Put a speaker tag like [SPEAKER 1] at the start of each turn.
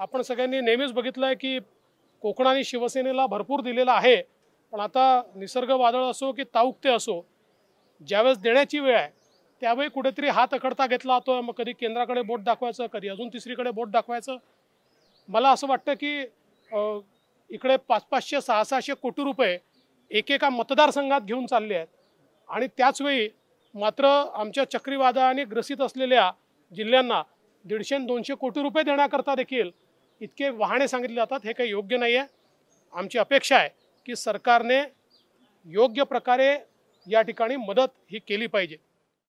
[SPEAKER 1] आपण सगळ्यांनी नेहमीच बघितलं आहे की कोकणाने शिवसेनेला भरपूर दिलेलं आहे पण आता निसर्ग वादळ असो की ताऊकते असो ज्यावेळेस देण्याची वेळ आहे त्यावेळी कुठेतरी हात अखडता घेतला जातो मग कधी केंद्राकडे बोट दाखवायचं कधी अजून तिसरीकडे बोट दाखवायचं मला असं वाटतं की इकडे पाच पाचशे सहा सहाशे कोटी रुपये एकेका मतदारसंघात घेऊन चालले आहेत आणि त्याचवेळी मात्र आमच्या चक्रीवादळाने ग्रसित असलेल्या जिल्ह्यांना दीडशे दोनशे कोटी रुपये देण्याकरता देखील इतके वाहणे सांगितले जातात हे काही योग्य नाही आहे आमची अपेक्षा आहे की सरकारने योग्य प्रकारे या ठिकाणी मदत ही केली पाहिजे